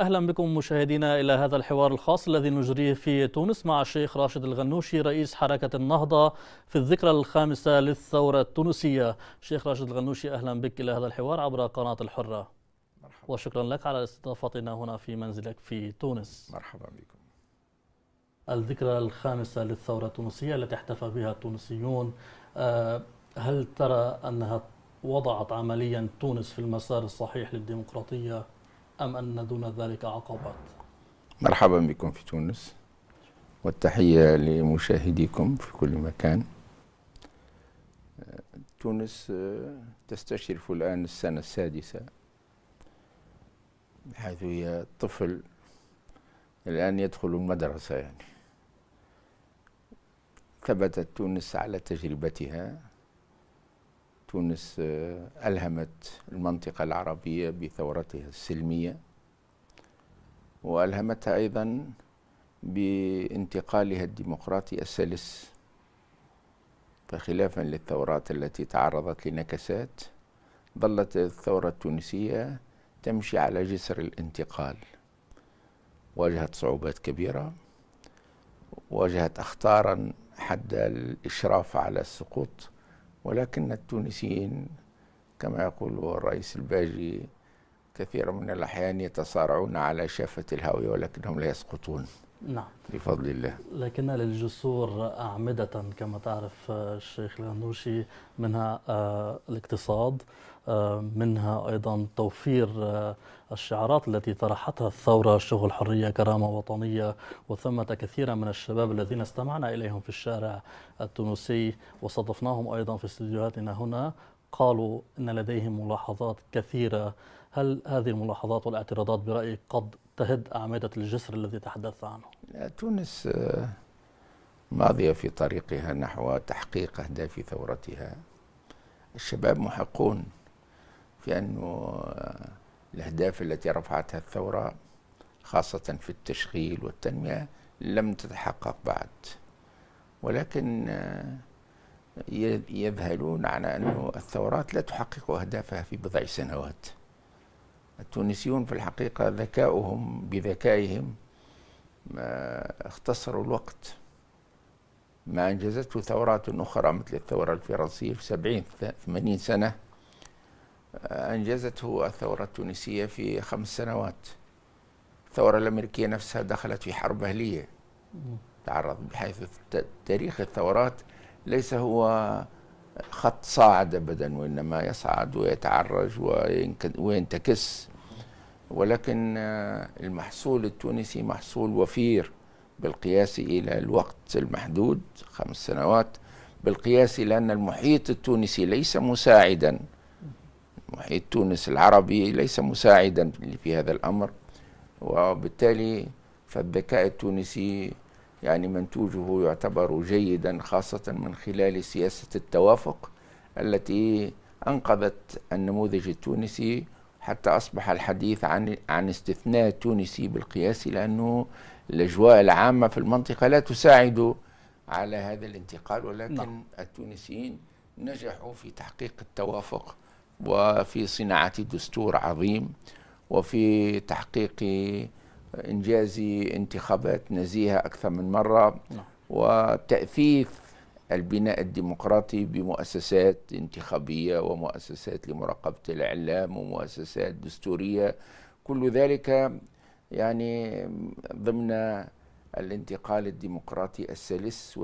أهلا بكم مشاهدينا إلى هذا الحوار الخاص الذي نجريه في تونس مع الشيخ راشد الغنوشي رئيس حركة النهضة في الذكرى الخامسة للثورة التونسية الشيخ راشد الغنوشي أهلا بك إلى هذا الحوار عبر قناة الحرة مرحبا. وشكرا لك على استضافتنا هنا في منزلك في تونس مرحبا بكم الذكرى الخامسة للثورة التونسية التي احتفى بها التونسيون آه، هل ترى أنها وضعت عمليا تونس في المسار الصحيح للديمقراطية؟ أم أن دون ذلك عقبات مرحبا بكم في تونس والتحية لمشاهديكم في كل مكان تونس آه، تستشرف الآن السنة السادسة حيث هي طفل الآن يدخل المدرسة يعني ثبتت تونس على تجربتها تونس آه، ألهمت المنطقة العربية بثورتها السلمية وألهمتها أيضا بانتقالها الديمقراطي السلس فخلافا للثورات التي تعرضت لنكسات ظلت الثورة التونسية تمشي على جسر الانتقال واجهت صعوبات كبيرة واجهت أخطارا حد الإشراف على السقوط ولكن التونسيين كما يقول الرئيس الباجي كثيرا من الأحيان يتصارعون على شافة الهاوية ولكنهم لا يسقطون نعم بفضل الله لكن للجسور أعمدة كما تعرف آه، الشيخ الهنوشي منها آه، الاقتصاد آه، منها أيضا توفير الشعارات التي طرحتها الثورة شغل حرية كرامة وطنية وثمة كثيرا من الشباب الذين استمعنا إليهم في الشارع التونسي وصدفناهم أيضا في استديوهاتنا هنا قالوا أن لديهم ملاحظات كثيرة هل هذه الملاحظات والاعتراضات برأيك قد تهد أعمدة الجسر الذي تحدثت عنه تونس آه، ماضية في طريقها نحو تحقيق أهداف ثورتها الشباب محقون في أن آه، الأهداف التي رفعتها الثورة خاصة في التشغيل والتنمية لم تتحقق بعد ولكن آه، يذهلون على أن الثورات لا تحقق أهدافها في بضع سنوات التونسيون في الحقيقة ذكاؤهم بذكائهم آه، اختصروا الوقت ما أنجزته ثورات أخرى مثل الثورة الفرنسية في سبعين ثمانين سنة آه، أنجزته الثورة التونسية في خمس سنوات الثورة الأمريكية نفسها دخلت في حرب أهلية تعرض بحيث تاريخ الثورات ليس هو خط صاعد ابدا وانما يصعد ويتعرج وينتكس ولكن آه، المحصول التونسي محصول وفير بالقياس الى الوقت المحدود خمس سنوات بالقياس الى ان المحيط التونسي ليس مساعدا محيط تونس العربي ليس مساعدا في هذا الامر وبالتالي فالذكاء التونسي يعني منتوجه يعتبر جيدا خاصة من خلال سياسة التوافق التي أنقذت النموذج التونسي حتى أصبح الحديث عن عن استثناء تونسي بالقياس لأنه الأجواء العامة في المنطقة لا تساعد على هذا الانتقال ولكن نعم. التونسيين نجحوا في تحقيق التوافق وفي صناعة دستور عظيم وفي تحقيق إنجازي انتخابات نزيهة أكثر من مرة نعم. وتأثيف البناء الديمقراطي بمؤسسات انتخابية ومؤسسات لمراقبة الإعلام ومؤسسات دستورية كل ذلك يعني ضمن الانتقال الديمقراطي السلس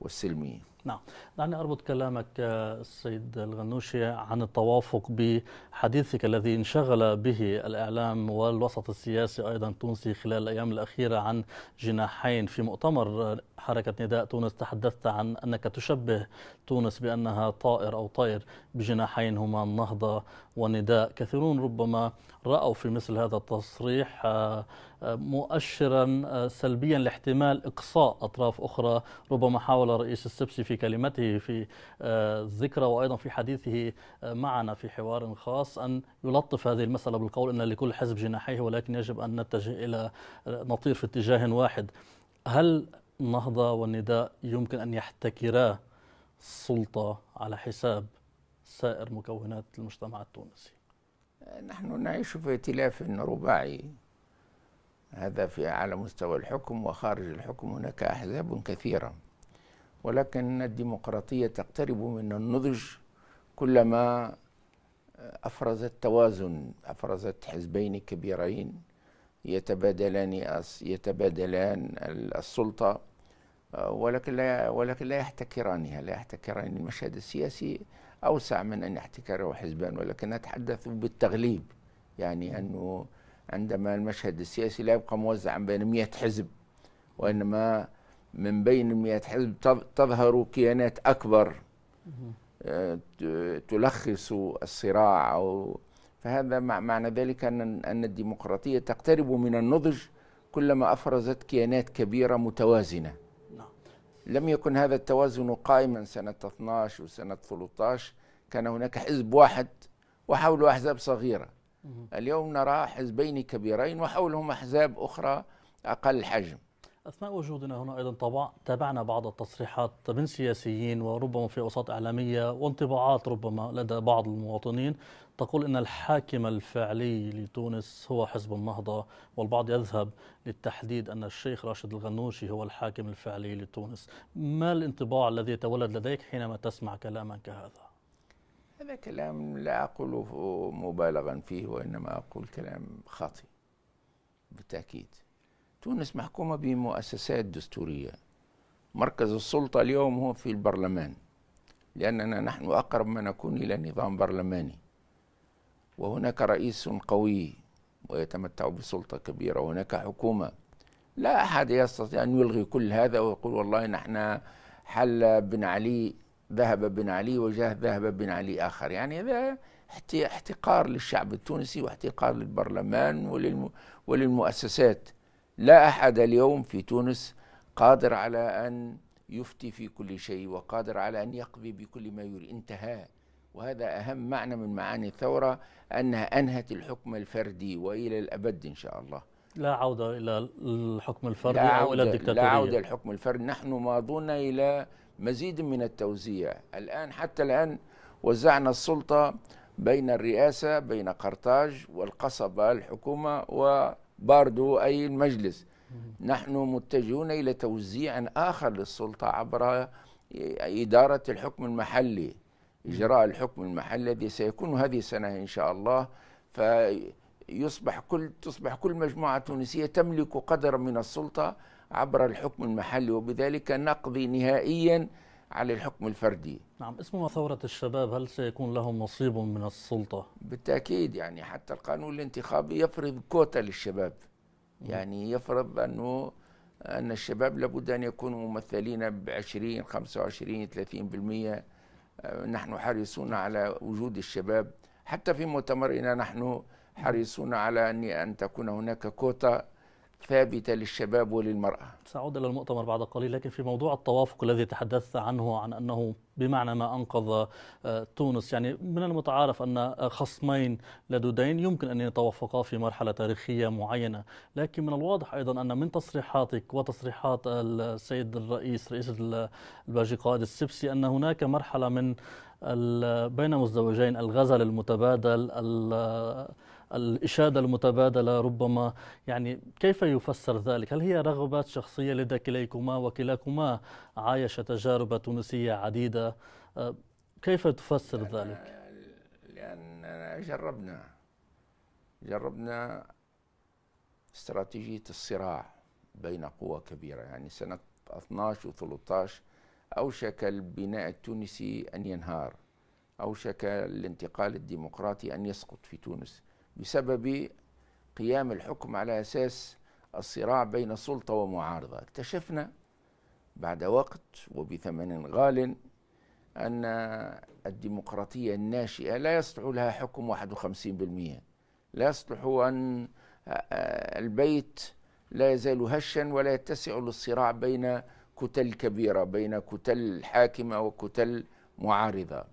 والسلمي نعم دعني نعم، أربط كلامك آه، السيد الغنوشي عن التوافق بحديثك الذي انشغل به الإعلام والوسط السياسي أيضا التونسي خلال الأيام الأخيرة عن جناحين في مؤتمر آه، حركة نداء تونس تحدثت عن أنك تشبه تونس بأنها طائر أو طير بجناحين هما النهضة والنداء كثيرون ربما رأوا في مثل هذا التصريح آه، مؤشرا آه، سلبيا لاحتمال إقصاء أطراف أخرى ربما حاول رئيس السبسي في كلمته في آه، ذكرى وأيضا في حديثه آه، معنا في حوار خاص أن يلطف هذه المسألة بالقول أن لكل حزب جناحيه ولكن يجب أن نتجه إلى نطير في اتجاه واحد هل النهضة والنداء يمكن أن يحتكرا السلطة على حساب سائر مكونات المجتمع التونسي نحن نعيش في ائتلاف رباعي هذا في على مستوى الحكم وخارج الحكم هناك أحزاب كثيرة ولكن الديمقراطية تقترب من النضج كلما أفرزت توازن أفرزت حزبين كبيرين يتبادلان يتبادلان السلطة ولكن لا ولكن لا يحتكرانها لا يحتكران المشهد السياسي أوسع من أن يحتكره حزبان ولكن أتحدث بالتغليب يعني أنه عندما المشهد السياسي لا يبقى موزعا بين 100 حزب وإنما من بين 100 حزب تظهر كيانات أكبر آه، تلخص الصراع أو فهذا معنى ذلك أن الديمقراطية تقترب من النضج كلما أفرزت كيانات كبيرة متوازنة نعم. لم يكن هذا التوازن قائما سنة 12 وسنة 13 كان هناك حزب واحد وحوله أحزاب صغيرة اليوم نرى حزبين كبيرين وحولهم أحزاب أخرى أقل حجم أثناء وجودنا هنا أيضا طبعا تابعنا بعض التصريحات من سياسيين وربما في أوساط إعلامية وانطباعات ربما لدى بعض المواطنين تقول أن الحاكم الفعلي لتونس هو حزب النهضة والبعض يذهب للتحديد أن الشيخ راشد الغنوشي هو الحاكم الفعلي لتونس ما الانطباع الذي يتولد لديك حينما تسمع كلاما كهذا؟ هذا كلام لا أقوله مبالغا فيه وإنما أقول كلام خاطئ بالتأكيد تونس محكومة بمؤسسات دستورية مركز السلطة اليوم هو في البرلمان لأننا نحن أقرب ما نكون إلى نظام برلماني وهناك رئيس قوي ويتمتع بسلطة كبيرة وهناك حكومة لا أحد يستطيع أن يلغي كل هذا ويقول والله نحن حل بن علي ذهب بن علي وجاه ذهب بن علي آخر يعني هذا احتقار للشعب التونسي واحتقار للبرلمان وللم وللمؤسسات لا أحد اليوم في تونس قادر على أن يفتي في كل شيء وقادر على أن يقضي بكل ما يريد انتهى وهذا أهم معنى من معاني الثورة أنها أنهت الحكم الفردي وإلى الأبد إن شاء الله لا عودة إلى الحكم الفردي أو إلى الدكتاتورية لا عودة الحكم الفردي نحن ماضون إلى مزيد من التوزيع الآن حتى الآن وزعنا السلطة بين الرئاسة بين قرطاج والقصبة الحكومة وباردو أي المجلس نحن متجهون إلى توزيع آخر للسلطة عبر إدارة الحكم المحلي إجراء الحكم المحلي الذي سيكون هذه السنة إن شاء الله فيصبح كل تصبح كل مجموعة تونسية تملك قدرا من السلطة عبر الحكم المحلي وبذلك نقضي نهائيا على الحكم الفردي نعم اسمها ثورة الشباب هل سيكون لهم نصيب من السلطة؟ بالتأكيد يعني حتى القانون الانتخابي يفرض كوتا للشباب يعني يفرض أنه أن الشباب لابد أن يكونوا ممثلين ب 20 25 30% نحن حريصون على وجود الشباب حتى في مؤتمرنا نحن حريصون على أن تكون هناك كوتا ثابتة للشباب وللمرأة سأعود إلى المؤتمر بعد قليل لكن في موضوع التوافق الذي تحدثت عنه عن أنه بمعنى ما أنقذ آه، تونس يعني من المتعارف أن آه، خصمين لدودين يمكن أن يتوافقا في مرحلة تاريخية معينة لكن من الواضح أيضا أن من تصريحاتك وتصريحات السيد الرئيس رئيس الباجي قائد السبسي أن هناك مرحلة من بين مزدوجين الغزل المتبادل الإشادة المتبادلة ربما يعني كيف يفسر ذلك هل هي رغبات شخصية لدى كليكما وكلاكما عايش تجارب تونسية عديدة آه، كيف تفسر لأن ذلك لأننا جربنا جربنا استراتيجية الصراع بين قوى كبيرة يعني سنة 12 و 13 أوشك البناء التونسي أن ينهار أوشك الانتقال الديمقراطي أن يسقط في تونس بسبب قيام الحكم على اساس الصراع بين سلطه ومعارضه اكتشفنا بعد وقت وبثمن غال ان الديمقراطيه الناشئه لا يصلح لها حكم 51% لا يصلح ان آه، آه، البيت لا يزال هشا ولا يتسع للصراع بين كتل كبيره بين كتل حاكمه وكتل معارضه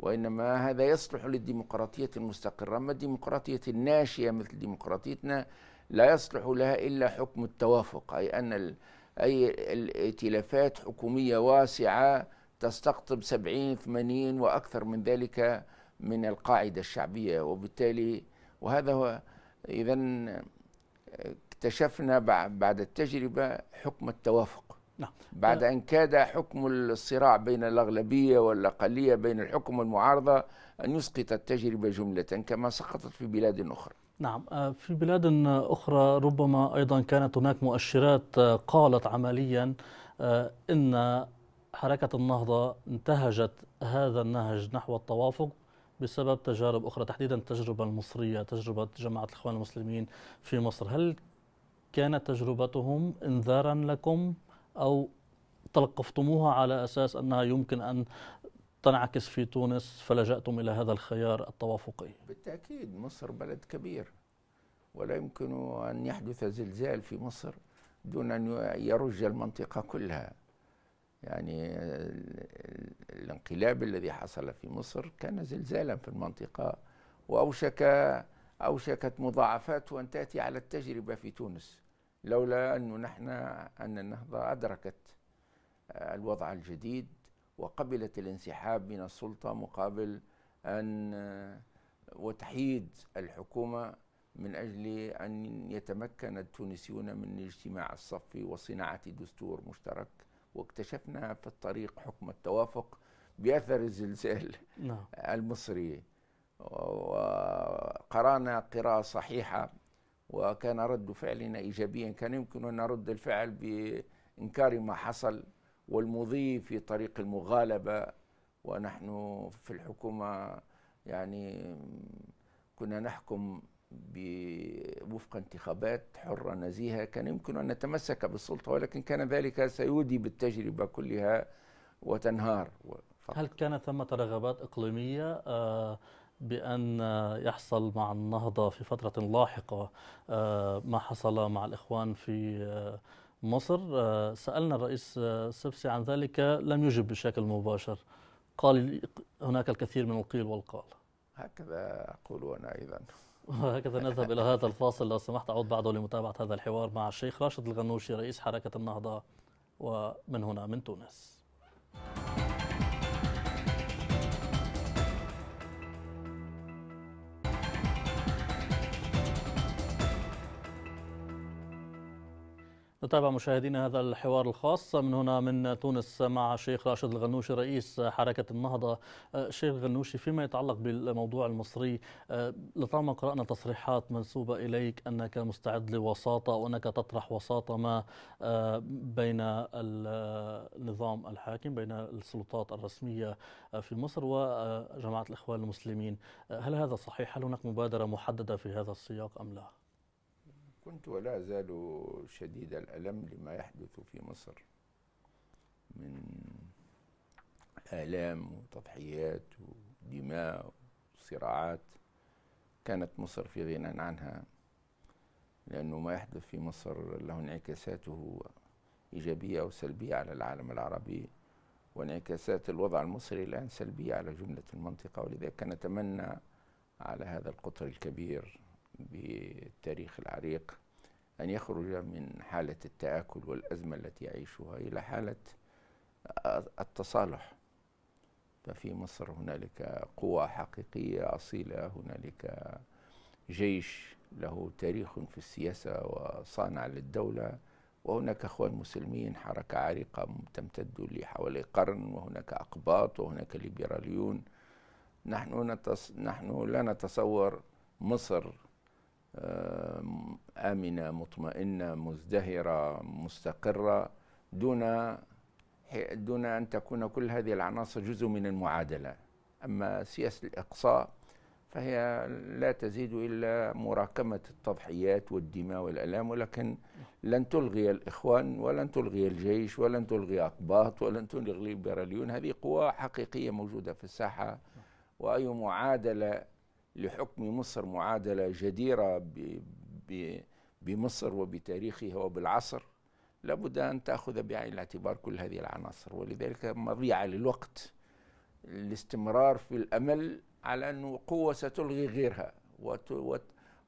وإنما هذا يصلح للديمقراطية المستقرة أما الديمقراطية الناشئة مثل ديمقراطيتنا لا يصلح لها إلا حكم التوافق أي أن أي الائتلافات حكومية واسعة تستقطب 70 80 وأكثر من ذلك من القاعدة الشعبية وبالتالي وهذا هو إذا اكتشفنا بعد التجربة حكم التوافق نعم. بعد أن كاد حكم الصراع بين الأغلبية والأقلية بين الحكم والمعارضة أن يسقط التجربة جملة كما سقطت في بلاد أخرى نعم آه، في بلاد أخرى ربما أيضا كانت هناك مؤشرات آه، قالت عمليا آه، أن حركة النهضة انتهجت هذا النهج نحو التوافق بسبب تجارب أخرى تحديدا التجربة المصرية تجربة جماعة الإخوان المسلمين في مصر هل كانت تجربتهم انذارا لكم أو تلقفتموها على أساس أنها يمكن أن تنعكس في تونس فلجأتم إلى هذا الخيار التوافقي بالتأكيد مصر بلد كبير ولا يمكن أن يحدث زلزال في مصر دون أن يرج المنطقة كلها يعني الانقلاب الذي حصل في مصر كان زلزالا في المنطقة وأوشك أوشكت مضاعفاته أن تأتي على التجربة في تونس لولا أنه نحن أن النهضة أدركت آه، الوضع الجديد وقبلت الانسحاب من السلطة مقابل أن آه، وتحييد الحكومة من أجل أن يتمكن التونسيون من الاجتماع الصفي وصناعة دستور مشترك واكتشفنا في الطريق حكم التوافق بأثر الزلزال نعم. المصري وقرانا قراءة صحيحة وكان رد فعلنا إيجابيا كان يمكن أن نرد الفعل بإنكار ما حصل والمضي في طريق المغالبة ونحن في الحكومة يعني كنا نحكم وفق انتخابات حرة نزيهة كان يمكن أن نتمسك بالسلطة ولكن كان ذلك سيودي بالتجربة كلها وتنهار هل كان ثمة رغبات إقليمية آه، بأن يحصل مع النهضة في فترة لاحقة آه، ما حصل مع الإخوان في آه، مصر آه، سألنا الرئيس السبسي عن ذلك لم يجب بشكل مباشر قال هناك الكثير من القيل والقال هكذا أقول أنا أيضا وهكذا نذهب إلى هذا الفاصل لو سمحت أعود بعده لمتابعة هذا الحوار مع الشيخ راشد الغنوشي رئيس حركة النهضة ومن هنا من تونس نتابع مشاهدينا هذا الحوار الخاص من هنا من تونس مع الشيخ راشد الغنوشي رئيس حركة النهضة الشيخ آه، الغنوشي فيما يتعلق بالموضوع المصري آه، لطالما قرأنا تصريحات منسوبة إليك أنك مستعد لوساطة وأنك تطرح وساطة ما آه، بين النظام الحاكم بين السلطات الرسمية في مصر وجماعة الإخوان المسلمين هل هذا صحيح؟ هل هناك مبادرة محددة في هذا السياق أم لا؟ كنت ولا زال شديد الألم لما يحدث في مصر من آلام وتضحيات ودماء وصراعات كانت مصر في غنى عنها لأنه ما يحدث في مصر له انعكاساته إيجابية أو سلبية على العالم العربي وانعكاسات الوضع المصري الآن سلبية على جملة المنطقة ولذلك نتمنى على هذا القطر الكبير بالتاريخ العريق أن يخرج من حالة التآكل والأزمة التي يعيشها إلى حالة التصالح ففي مصر هنالك قوى حقيقية أصيلة هنالك جيش له تاريخ في السياسة وصانع للدولة وهناك اخوان مسلمين حركه عريقه تمتد لحوالي قرن وهناك اقباط وهناك ليبراليون نحن نتص... نحن لا نتصور مصر آمنة مطمئنة مزدهرة مستقرة دون دون أن تكون كل هذه العناصر جزء من المعادلة أما سياسة الإقصاء فهي لا تزيد إلا مراكمة التضحيات والدماء والألام ولكن لن تلغي الإخوان ولن تلغي الجيش ولن تلغي أقباط ولن تلغي الليبراليون هذه قوى حقيقية موجودة في الساحة وأي معادلة لحكم مصر معادلة جديرة بمصر وبتاريخها وبالعصر لابد أن تأخذ بعين الاعتبار كل هذه العناصر ولذلك مضيعة للوقت الاستمرار في الأمل على أنه قوة ستلغي غيرها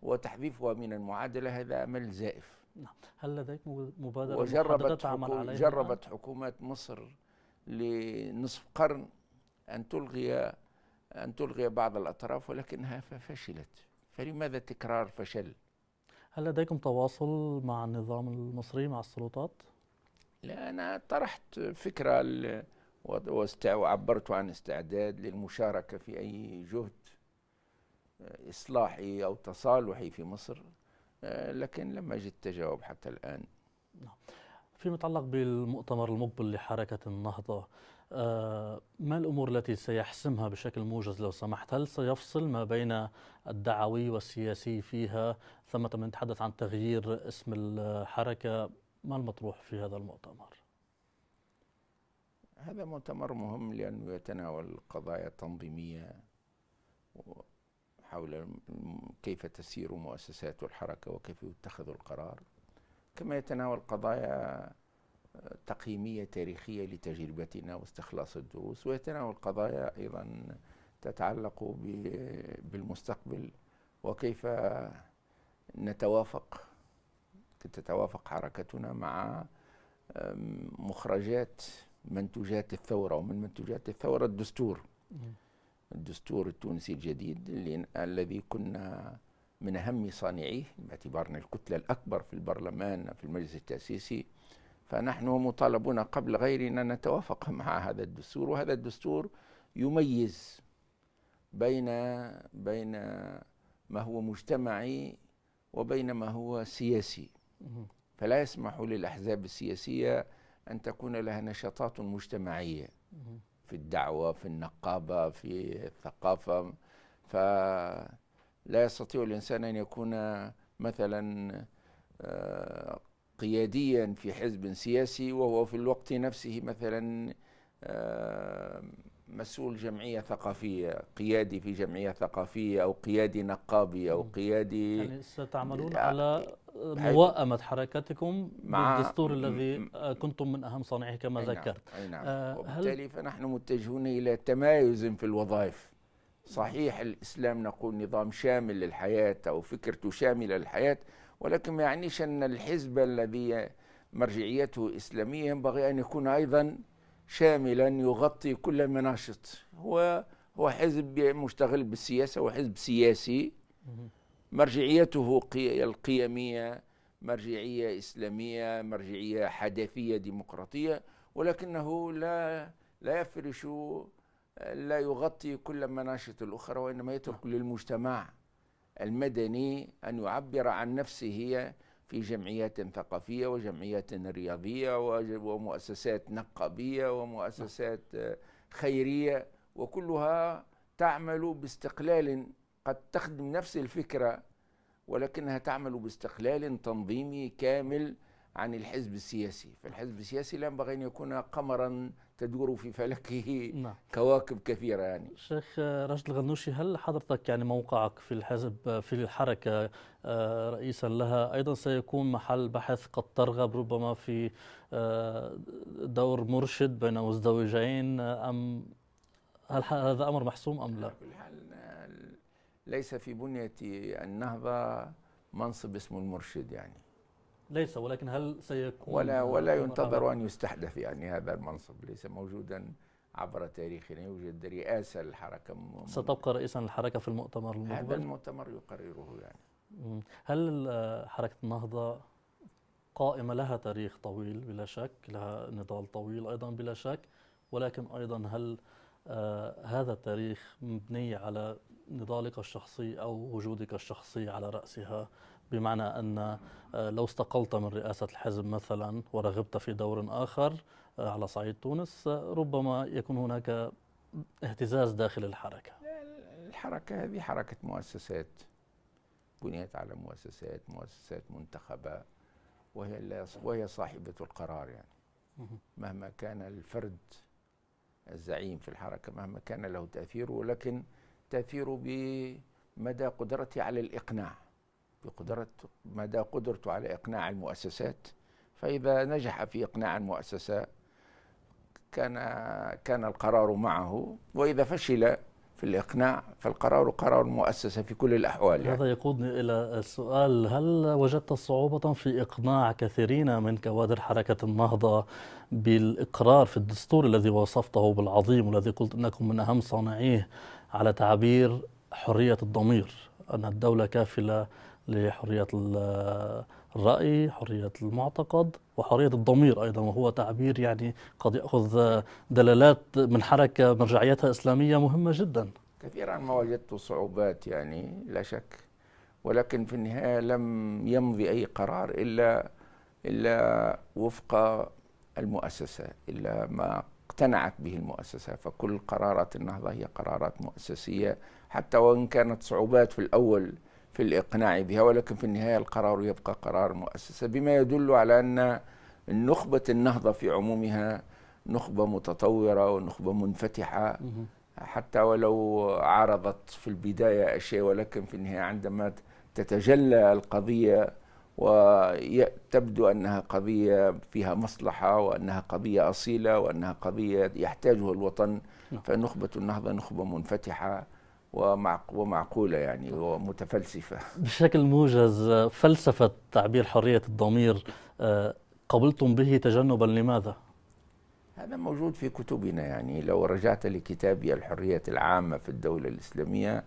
وتحذيفها من المعادلة هذا أمل زائف نعم. هل لديك مبادرة وجربت عليها جربت حكومات مصر لنصف قرن أن تلغي أن تلغي بعض الأطراف ولكنها فشلت فلماذا تكرار فشل؟ هل لديكم تواصل مع النظام المصري مع السلطات؟ لا أنا طرحت فكرة وعبرت عن استعداد للمشاركة في أي جهد آه، إصلاحي أو تصالحي في مصر آه، لكن لم أجد تجاوب حتى الآن نعم. فيما يتعلق بالمؤتمر المقبل لحركة النهضة آه، ما الأمور التي سيحسمها بشكل موجز لو سمحت هل سيفصل ما بين الدعوي والسياسي فيها ثم من تحدث عن تغيير اسم الحركة ما المطروح في هذا المؤتمر هذا مؤتمر مهم لأنه يتناول قضايا تنظيمية حول كيف تسير مؤسسات الحركة وكيف يتخذ القرار كما يتناول قضايا تقييمية تاريخية لتجربتنا واستخلاص الدروس ويتناول قضايا أيضا تتعلق بالمستقبل وكيف نتوافق تتوافق حركتنا مع مخرجات منتوجات الثورة ومن منتوجات الثورة الدستور الدستور التونسي الجديد الذي كنا من أهم صانعيه باعتبارنا الكتلة الأكبر في البرلمان في المجلس التأسيسي فنحن مطالبون قبل غيرنا أن نتوافق مع هذا الدستور وهذا الدستور يميز بين بين ما هو مجتمعي وبين ما هو سياسي فلا يسمح للأحزاب السياسية أن تكون لها نشاطات مجتمعية في الدعوة في النقابة في الثقافة فلا يستطيع الإنسان أن يكون مثلا آه، قياديا في حزب سياسي وهو في الوقت نفسه مثلا آه، مسؤول جمعية ثقافية قيادي في جمعية ثقافية أو قيادي نقابي أو قيادي يعني ستعملون آه، على موائمة حركتكم مع بالدستور الذي آه، كنتم من أهم صانعه كما أي نعم ذكرت أي نعم آه وبالتالي فنحن متجهون إلى تمايز في الوظائف صحيح الإسلام نقول نظام شامل للحياة أو فكرته شاملة للحياة ولكن ما يعنيش أن الحزب الذي مرجعيته إسلامية ينبغي أن يكون أيضا شاملا يغطي كل المناشط هو هو حزب مشتغل بالسياسة وحزب سياسي مرجعيته القيمية مرجعية إسلامية مرجعية حدثية ديمقراطية ولكنه لا لا يفرش لا يغطي كل المناشط الأخرى وإنما يترك للمجتمع المدني أن يعبر عن نفسه في جمعيات ثقافية وجمعيات رياضية ومؤسسات نقابية ومؤسسات خيرية وكلها تعمل باستقلال قد تخدم نفس الفكرة ولكنها تعمل باستقلال تنظيمي كامل عن الحزب السياسي فالحزب السياسي لا ينبغي أن يكون قمرا تدور في فلكه نعم. كواكب كثيرة يعني شيخ رشد الغنوشي هل حضرتك يعني موقعك في الحزب في الحركة آه، رئيسا لها أيضا سيكون محل بحث قد ترغب ربما في آه، دور مرشد بين مزدوجين آه، أم هل هذا أمر محسوم أم لا؟ كل حال ليس في بنية النهضة منصب اسمه المرشد يعني ليس ولكن هل سيكون ولا ولا ينتظر ان يستحدث يعني هذا المنصب ليس موجودا عبر تاريخنا يوجد رئاسه للحركه ستبقى رئيسا للحركه في المؤتمر المقبل هذا المؤتمر يقرره يعني هل حركه النهضه قائمه لها تاريخ طويل بلا شك لها نضال طويل ايضا بلا شك ولكن ايضا هل آه هذا التاريخ مبني على نضالك الشخصي او وجودك الشخصي على راسها بمعنى أن آه، لو استقلت من رئاسة الحزب مثلا ورغبت في دور آخر آه، على صعيد تونس آه، ربما يكون هناك اهتزاز داخل الحركة الحركة هذه حركة مؤسسات بنيت على مؤسسات مؤسسات منتخبة وهي وهي صاحبة القرار يعني مهما كان الفرد الزعيم في الحركة مهما كان له تأثيره لكن تأثيره بمدى قدرته على الإقناع بقدرته مدى قدرته على إقناع المؤسسات فإذا نجح في إقناع المؤسسة كان كان القرار معه وإذا فشل في الإقناع فالقرار قرار المؤسسة في كل الأحوال يعني. هذا يقودني إلى السؤال هل وجدت صعوبة في إقناع كثيرين من كوادر حركة النهضة بالإقرار في الدستور الذي وصفته بالعظيم والذي قلت أنكم من أهم صانعيه على تعبير حرية الضمير أن الدولة كافلة لحرية الرأي حرية المعتقد وحرية الضمير أيضا وهو تعبير يعني قد يأخذ دلالات من حركة مرجعيتها إسلامية مهمة جدا كثيرا ما وجدت صعوبات يعني لا شك ولكن في النهاية لم يمضي أي قرار إلا إلا وفق المؤسسة إلا ما اقتنعت به المؤسسة فكل قرارات النهضة هي قرارات مؤسسية حتى وإن كانت صعوبات في الأول في الإقناع بها ولكن في النهاية القرار يبقى قرار مؤسسة بما يدل على أن نخبة النهضة في عمومها نخبة متطورة ونخبة منفتحة حتى ولو عارضت في البداية أشياء ولكن في النهاية عندما تتجلى القضية وتبدو أنها قضية فيها مصلحة وأنها قضية أصيلة وأنها قضية يحتاجها الوطن نعم. فنخبة النهضة نخبة منفتحة ومعقولة يعني ومتفلسفة بشكل موجز فلسفة تعبير حرية الضمير آه، قبلتم به تجنبا لماذا؟ هذا موجود في كتبنا يعني لو رجعت لكتابي الحرية العامة في الدولة الإسلامية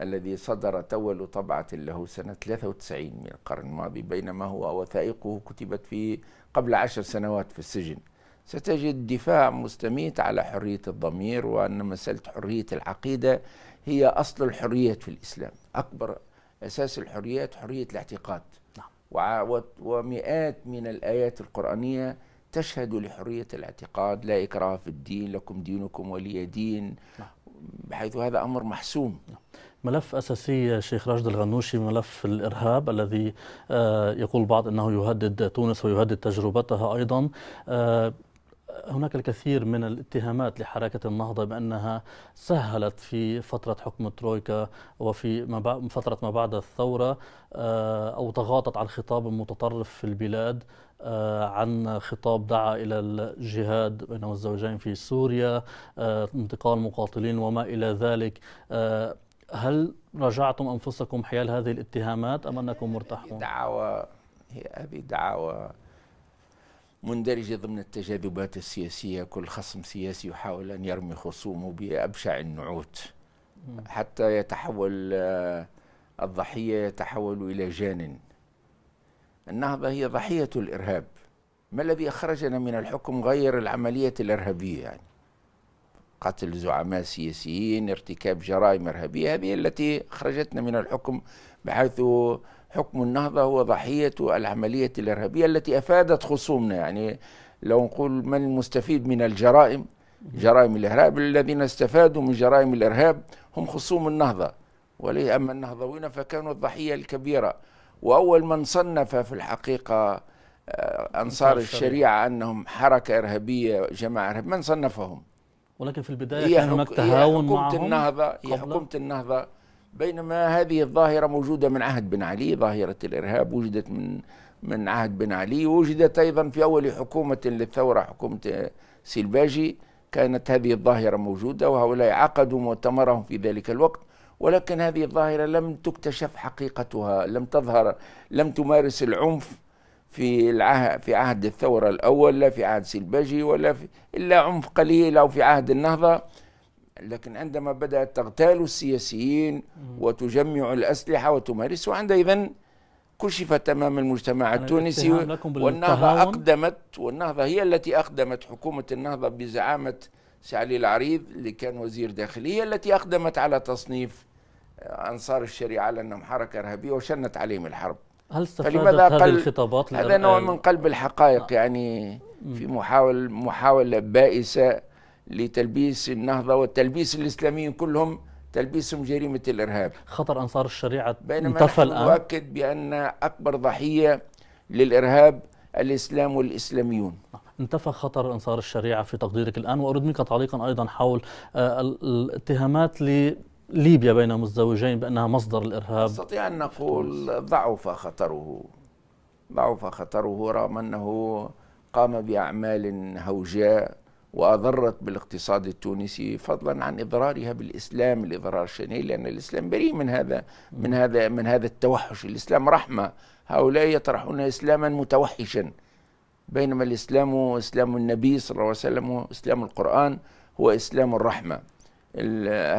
الذي صدرت أول طبعة له سنة 93 من القرن الماضي بينما هو وثائقه كتبت في قبل عشر سنوات في السجن ستجد دفاع مستميت على حرية الضمير وأن مسألة حرية العقيدة هي أصل الحريات في الإسلام أكبر أساس الحريات حرية الاعتقاد نعم. ومئات من الآيات القرآنية تشهد لحرية الاعتقاد لا إكراه في الدين لكم دينكم ولي دين نعم. بحيث هذا أمر محسوم نعم. ملف أساسي شيخ راشد الغنوشي ملف الإرهاب الذي آه، يقول بعض أنه يهدد تونس ويهدد تجربتها أيضا آه، هناك الكثير من الاتهامات لحركة النهضة بأنها سهلت في فترة حكم ترويكا وفي ما فترة ما بعد الثورة آه، أو تغاطت عن خطاب متطرف في البلاد آه، عن خطاب دعا إلى الجهاد بين الزوجين في سوريا آه، انتقال مقاتلين وما إلى ذلك هل رجعتم أنفسكم حيال هذه الاتهامات أم أنكم مرتاحون؟ دعوة هي أبي دعوة مندرجة ضمن التجاذبات السياسية كل خصم سياسي يحاول أن يرمي خصومه بأبشع النعوت حتى يتحول آه، الضحية يتحول إلى جان النهضة هي ضحية الإرهاب ما الذي أخرجنا من الحكم غير العملية الإرهابية يعني قتل زعماء سياسيين ارتكاب جرائم إرهابية هذه التي أخرجتنا من الحكم بحيث حكم النهضة هو ضحية العملية الإرهابية التي أفادت خصومنا يعني لو نقول من المستفيد من الجرائم جرائم الإرهاب الذين استفادوا من جرائم الإرهاب هم خصوم النهضة ولي أما النهضوين فكانوا الضحية الكبيرة وأول من صنف في الحقيقة آه، أنصار الشريعة أنهم حركة إرهابية جماعة إرهاب من صنفهم ولكن في البداية كان هناك تهاون معهم هي حكومة النهضة هي حكومة النهضة بينما هذه الظاهرة موجودة من عهد بن علي ظاهرة الإرهاب وجدت من من عهد بن علي وجدت أيضا في أول حكومة للثورة حكومة سيلباجي كانت هذه الظاهرة موجودة وهؤلاء عقدوا مؤتمرهم في ذلك الوقت ولكن هذه الظاهرة لم تكتشف حقيقتها لم تظهر لم تمارس العنف في العهد في عهد الثورة الأول لا في عهد سيلباجي ولا في إلا عنف قليل أو في عهد النهضة لكن عندما بدأت تغتال السياسيين وتجمع الأسلحة وتمارس وعند إذن كشف تمام المجتمع التونسي والنهضة أقدمت والنهضة هي التي أقدمت حكومة النهضة بزعامة سعلي العريض اللي كان وزير داخلية التي أقدمت على تصنيف أنصار الشريعة على أنهم حركة إرهابية وشنت عليهم الحرب هل استفادت هذه الخطابات هذا نوع من قلب الحقائق آه. يعني في محاول محاولة بائسة لتلبيس النهضة والتلبيس الإسلاميين كلهم تلبيسهم جريمة الإرهاب خطر أنصار الشريعة بينما نحن الآن. نؤكد بأن أكبر ضحية للإرهاب الإسلام والإسلاميون انتفى خطر انصار الشريعه في تقديرك الان واريد منك تعليقا ايضا حول آه، الاتهامات لليبيا بين مزدوجين بانها مصدر الارهاب نستطيع ان نقول ضعف خطره ضعف خطره رغم انه قام باعمال هوجاء وأضرت بالاقتصاد التونسي فضلا عن إضرارها بالإسلام الإضرار الشنيع لأن الإسلام بريء من هذا من هذا من هذا التوحش الإسلام رحمة هؤلاء يطرحون إسلاما متوحشا بينما الإسلام إسلام النبي صلى الله عليه وسلم وإسلام القرآن هو إسلام الرحمة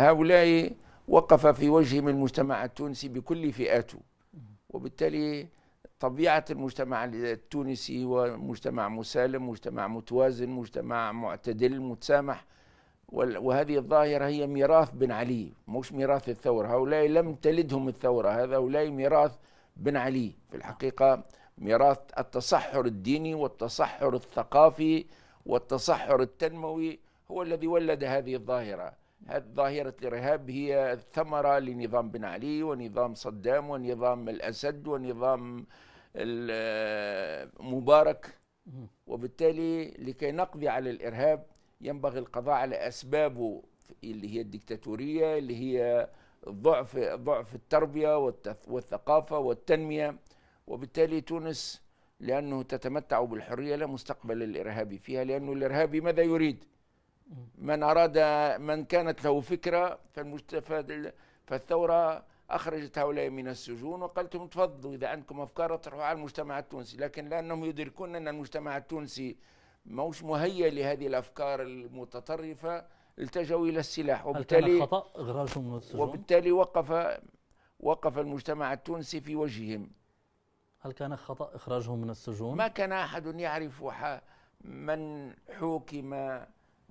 هؤلاء وقف في وجههم المجتمع التونسي بكل فئاته وبالتالي طبيعة المجتمع التونسي هو مجتمع مسالم مجتمع متوازن مجتمع معتدل متسامح وهذه الظاهرة هي ميراث بن علي مش ميراث الثورة هؤلاء لم تلدهم الثورة هؤلاء ميراث بن علي في الحقيقة ميراث التصحر الديني والتصحر الثقافي والتصحر التنموي هو الذي ولد هذه الظاهرة هذه ظاهرة الإرهاب هي ثمرة لنظام بن علي ونظام صدام ونظام الأسد ونظام مبارك وبالتالي لكي نقضي على الارهاب ينبغي القضاء على اسبابه اللي هي الدكتاتوريه اللي هي ضعف ضعف التربيه والثقافه والتنميه وبالتالي تونس لانه تتمتع بالحريه لا مستقبل الارهابي فيها لانه الارهابي ماذا يريد؟ من اراد من كانت له فكره فالثوره أخرجت هؤلاء من السجون وقالت لهم تفضلوا إذا عندكم أفكار اطرحوها على المجتمع التونسي لكن لأنهم يدركون أن المجتمع التونسي موش مهيئ لهذه الأفكار المتطرفة التجوا إلى السلاح وبالتالي خطأ اخراجهم من السجون؟ وبالتالي وقف وقف المجتمع التونسي في وجههم هل كان خطأ إخراجهم من السجون؟ ما كان أحد يعرف من حوكم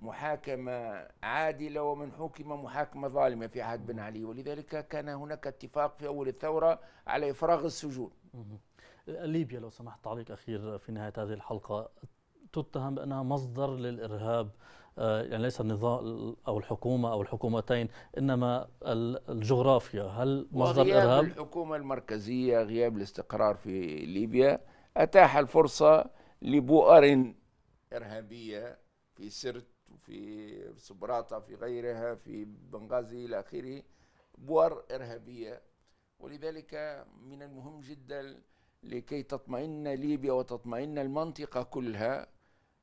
محاكمة عادلة ومن حكم محاكمة ظالمة في عهد بن علي ولذلك كان هناك اتفاق في أول الثورة على إفراغ السجون ليبيا لو سمحت تعليق أخير في نهاية هذه الحلقة تتهم بأنها مصدر للإرهاب آه، يعني ليس النظام أو الحكومة أو الحكومتين إنما الجغرافيا هل مصدر وغياب إرهاب؟ الحكومة المركزية غياب الاستقرار في ليبيا أتاح الفرصة لبؤر إرهابية في سرت في سبراتا في غيرها في بنغازي إلى آخره بؤر إرهابية ولذلك من المهم جدا لكي تطمئن ليبيا وتطمئن المنطقة كلها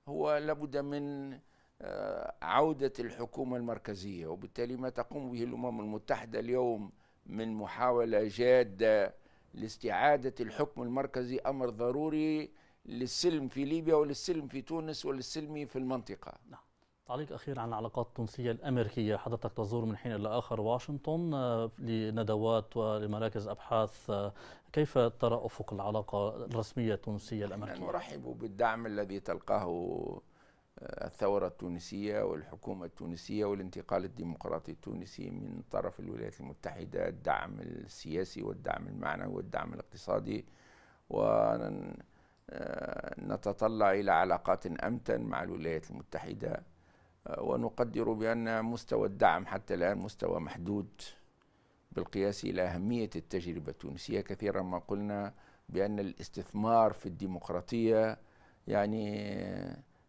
هو لابد من آه، عودة الحكومة المركزية وبالتالي ما تقوم به الأمم المتحدة اليوم من محاولة جادة لاستعادة الحكم المركزي أمر ضروري للسلم في ليبيا وللسلم في تونس وللسلم في المنطقة نعم. تعليق أخير عن العلاقات التونسية الأمريكية حضرتك تزور من حين إلى آخر واشنطن آه، لندوات ولمراكز أبحاث آه، كيف ترى أفق العلاقة الرسمية التونسية الأمريكية؟ نرحب بالدعم الذي تلقاه آه، الثورة التونسية والحكومة التونسية والانتقال الديمقراطي التونسي من طرف الولايات المتحدة الدعم السياسي والدعم المعنوي والدعم الاقتصادي ونتطلع إلى علاقات أمتن مع الولايات المتحدة ونقدر بأن مستوى الدعم حتى الآن مستوى محدود بالقياس إلى أهمية التجربة التونسية كثيرا ما قلنا بأن الاستثمار في الديمقراطية يعني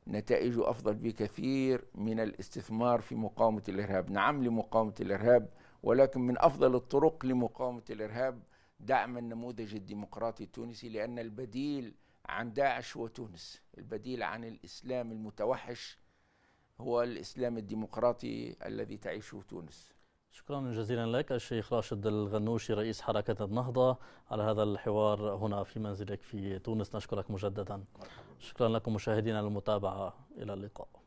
نتائجه أفضل بكثير من الاستثمار في مقاومة الإرهاب نعم لمقاومة الإرهاب ولكن من أفضل الطرق لمقاومة الإرهاب دعم النموذج الديمقراطي التونسي لأن البديل عن داعش هو تونس البديل عن الإسلام المتوحش هو الإسلام الديمقراطي الذي تعيشه تونس شكرا جزيلا لك الشيخ راشد الغنوشي رئيس حركة النهضة على هذا الحوار هنا في منزلك في تونس نشكرك مجددا شكرا لكم مشاهدينا المتابعة إلى اللقاء